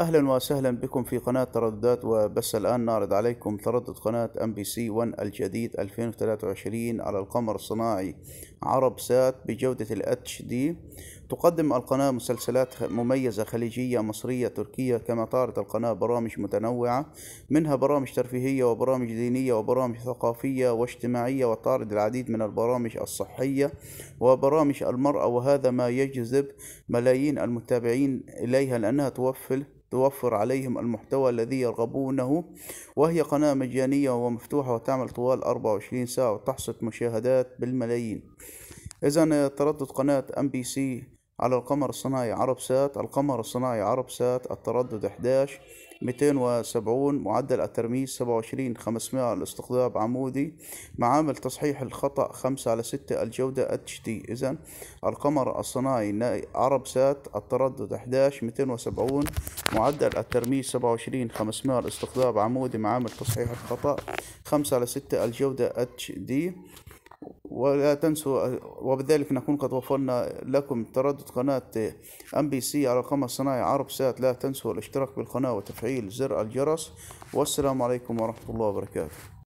اهلا وسهلا بكم في قناة ترددات وبس الان نعرض عليكم تردد قناة ام بي سي 1 الجديد 2023 على القمر الصناعي عرب سات بجودة الاتش دي تقدم القناة مسلسلات مميزة خليجية مصرية تركية كما طارت القناة برامج متنوعة منها برامج ترفيهية وبرامج دينية وبرامج ثقافية واجتماعية وتعرض العديد من البرامج الصحية وبرامج المرأة وهذا ما يجذب ملايين المتابعين إليها لأنها توفر توفر عليهم المحتوى الذي يرغبونه وهي قناة مجانية ومفتوحة وتعمل طوال 24 ساعة وتحصد مشاهدات بالملايين إذا تردد قناة أم بي سي على القمر الصناعي عرب سات القمر الصناعي عرب سات التردد 11 270 معدل الترميز 27 500 الاستقطاب عمودي معامل تصحيح الخطأ 5 على 6 الجودة اتش دي إذا القمر الصناعي عرب سات التردد 11 270 معدل الترميز 27 500 الاستقطاب عمودي معامل تصحيح الخطأ 5 على 6 الجودة اتش دي ولا تنسوا وبذلك نكون قد وفرنا لكم تردد قناة ام بي سي على القمر الصناعي عرب سات لا تنسوا الاشتراك بالقناة وتفعيل زر الجرس والسلام عليكم ورحمة الله وبركاته